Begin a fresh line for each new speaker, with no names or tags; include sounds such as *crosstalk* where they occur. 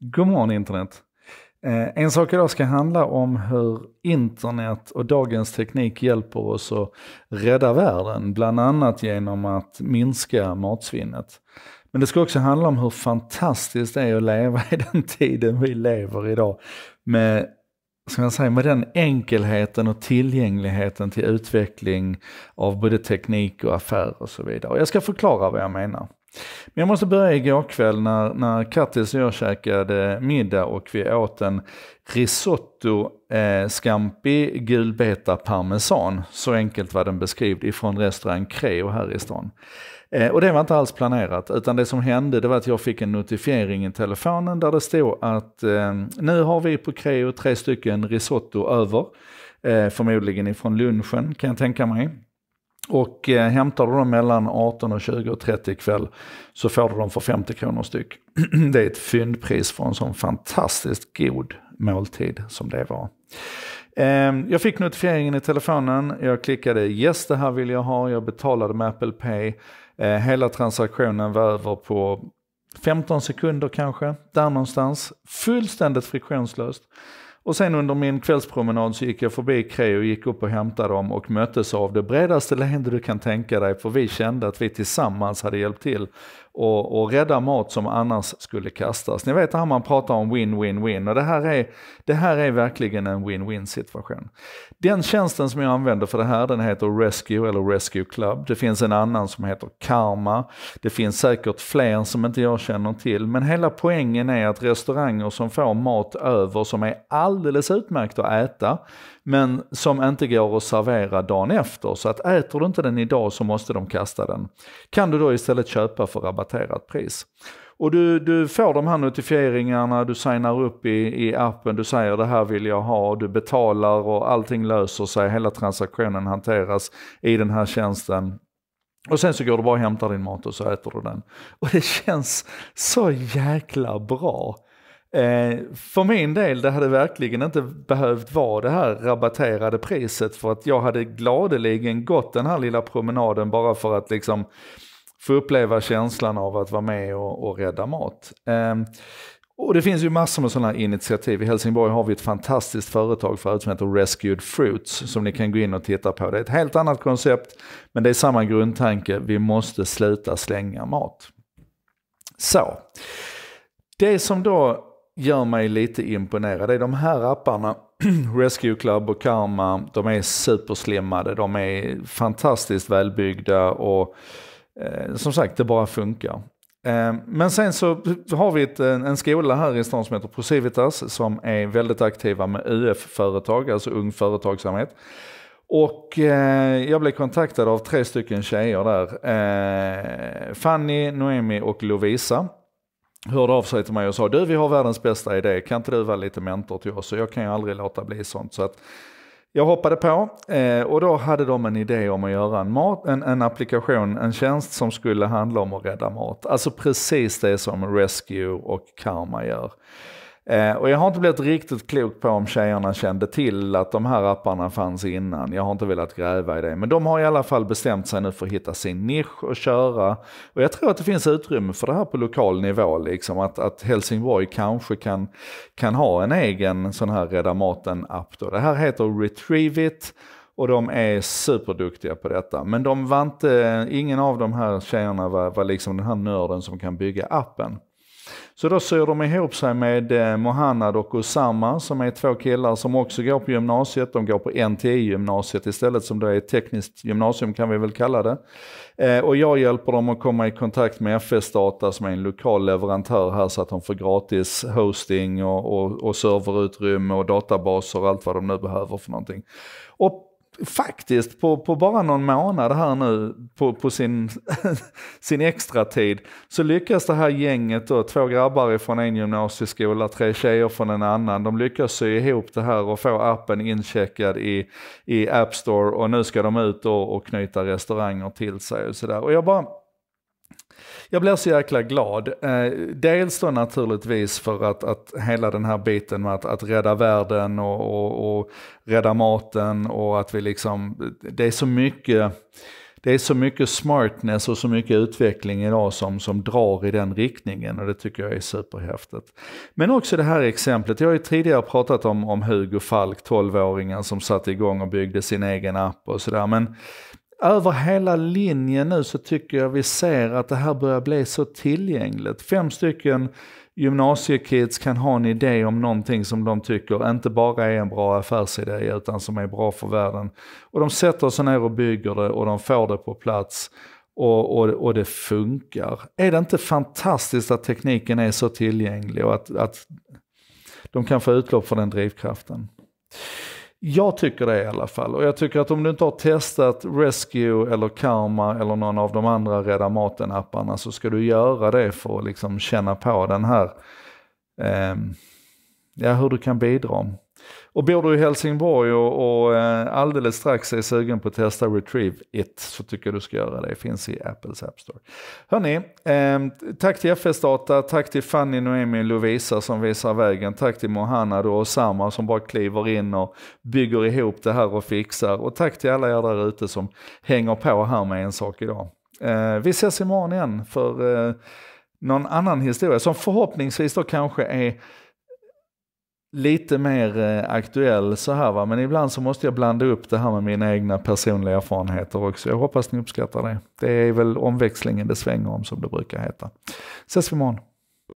God morgon internet! Eh, en sak idag ska handla om hur internet och dagens teknik hjälper oss att rädda världen, bland annat genom att minska matsvinnet. Men det ska också handla om hur fantastiskt det är att leva i *laughs* den tiden vi lever idag med ska man säga, med den enkelheten och tillgängligheten till utveckling av både teknik och affärer och så vidare. Och jag ska förklara vad jag menar. Men jag måste börja igår kväll när, när Kattis och jag käkade middag och vi åt en risotto eh, scampi gulbeta parmesan. Så enkelt var den beskrivd ifrån restaurang Creo här i stan. Eh, och det var inte alls planerat utan det som hände det var att jag fick en notifiering i telefonen där det stod att eh, nu har vi på Creo tre stycken risotto över. Eh, förmodligen ifrån lunchen kan jag tänka mig. Och eh, hämtar du dem mellan 18 och 20 och 30 ikväll så får du dem för 50 kronor styck. *clears throat* det är ett fyndpris för en sån fantastiskt god måltid som det var. Ehm, jag fick notifieringen i telefonen, jag klickade yes det här vill jag ha, jag betalade med Apple Pay. Eh, hela transaktionen var över på 15 sekunder kanske, där någonstans. Fullständigt friktionslöst. Och sen under min kvällspromenad så gick jag förbi Creo och gick upp och hämtade dem och möttes av det bredaste leende du kan tänka dig, för vi kände att vi tillsammans hade hjälpt till och, och rädda mat som annars skulle kastas. Ni vet det här man pratar om win-win-win och det här, är, det här är verkligen en win-win situation. Den tjänsten som jag använder för det här den heter Rescue eller Rescue Club. Det finns en annan som heter Karma. Det finns säkert fler som inte jag känner till men hela poängen är att restauranger som får mat över som är alldeles utmärkt att äta men som inte går att servera dagen efter. Så att äter du inte den idag så måste de kasta den. Kan du då istället köpa för rabatt rabatterat pris. Och du, du får de här notifieringarna, du signar upp i, i appen, du säger det här vill jag ha, du betalar och allting löser sig, hela transaktionen hanteras i den här tjänsten. Och sen så går du bara och hämtar din mat och så äter du den. Och det känns så jäkla bra. Eh, för min del, det hade verkligen inte behövt vara det här rabatterade priset för att jag hade gladeligen gått den här lilla promenaden bara för att liksom få uppleva känslan av att vara med och, och rädda mat. Ehm, och det finns ju massor med sådana initiativ. I Helsingborg har vi ett fantastiskt företag förut som heter Rescued Fruits som ni kan gå in och titta på. Det är ett helt annat koncept men det är samma grundtanke. Vi måste sluta slänga mat. Så. Det som då gör mig lite imponerad är de här apparna. *clears throat* Rescue Club och Karma, de är superslimmade, de är fantastiskt välbyggda och Eh, som sagt, det bara funkar. Eh, men sen så har vi ett, en skola här i stan som heter Procivitas som är väldigt aktiva med UF-företag, alltså Ung Företagsamhet. Och eh, jag blev kontaktad av tre stycken tjejer där. Eh, Fanny, Noemi och Lovisa hörde av sig till mig och sa du vi har världens bästa idé, kan inte du vara lite mentor till oss? Så jag kan ju aldrig låta bli sånt. Så att jag hoppade på eh, och då hade de en idé om att göra en, mat, en, en applikation, en tjänst som skulle handla om att rädda mat. Alltså precis det som Rescue och Karma gör. Eh, och jag har inte blivit riktigt klok på om tjejerna kände till att de här apparna fanns innan. Jag har inte velat gräva i det. Men de har i alla fall bestämt sig nu för att hitta sin nisch och köra. Och jag tror att det finns utrymme för det här på lokal nivå. Liksom. Att, att Helsingborg kanske kan, kan ha en egen sån här Rädda Maten-app. då. Det här heter Retrieve It. Och de är superduktiga på detta. Men de var inte, ingen av de här tjejerna var, var liksom den här nörden som kan bygga appen. Så då syr de ihop sig med eh, Mohanad och Osama som är två killar som också går på gymnasiet. De går på NTI-gymnasiet istället som då är ett tekniskt gymnasium kan vi väl kalla det. Eh, och jag hjälper dem att komma i kontakt med FS Data som är en lokal leverantör här så att de får gratis hosting och, och, och serverutrymme och databaser och allt vad de nu behöver för någonting. Och faktiskt på, på bara någon månad här nu på, på sin, *laughs* sin extra tid så lyckas det här gänget då, två grabbar från en gymnasieskola, tre tjejer från en annan, de lyckas sy ihop det här och få appen incheckad i, i App Store och nu ska de ut och, och knyta restauranger till sig och sådär. Och jag bara jag blir så jäkla glad. Eh, dels då naturligtvis för att, att hela den här biten med att, att rädda världen och, och, och rädda maten och att vi liksom, det är så mycket det är så mycket smartness och så mycket utveckling idag som, som drar i den riktningen och det tycker jag är superhäftigt. Men också det här exemplet, jag har ju tidigare pratat om, om Hugo Falk, 12-åringen som satte igång och byggde sin egen app och sådär. Men över hela linjen nu så tycker jag vi ser att det här börjar bli så tillgängligt. Fem stycken gymnasiekids kan ha en idé om någonting som de tycker inte bara är en bra affärsidé utan som är bra för världen. Och de sätter sig ner och bygger det och de får det på plats. Och, och, och det funkar. Är det inte fantastiskt att tekniken är så tillgänglig och att, att de kan få utlopp för den drivkraften? Jag tycker det i alla fall. Och jag tycker att om du inte har testat Rescue eller Karma eller någon av de andra Rädda Maten apparna så ska du göra det för att liksom känna på den här, eh, ja hur du kan bidra. Och bor du i Helsingborg och, och eh, alldeles strax är sugen på att testa Retrieve It så tycker jag du ska göra det. Det finns i Apples App Store. Hörni, eh, tack till FS Data, tack till Fanny, Noemi, och Lovisa som visar vägen. Tack till Mohanad och Osama som bara kliver in och bygger ihop det här och fixar. Och tack till alla er där ute som hänger på här med en sak idag. Eh, vi ses imorgon igen för eh, någon annan historia som förhoppningsvis då kanske är lite mer eh, aktuell så här va, men ibland så måste jag blanda upp det här med mina egna personliga erfarenheter också. Jag hoppas ni uppskattar det. Det är väl omväxlingen det svänger om som det brukar heta. Ses imorgon.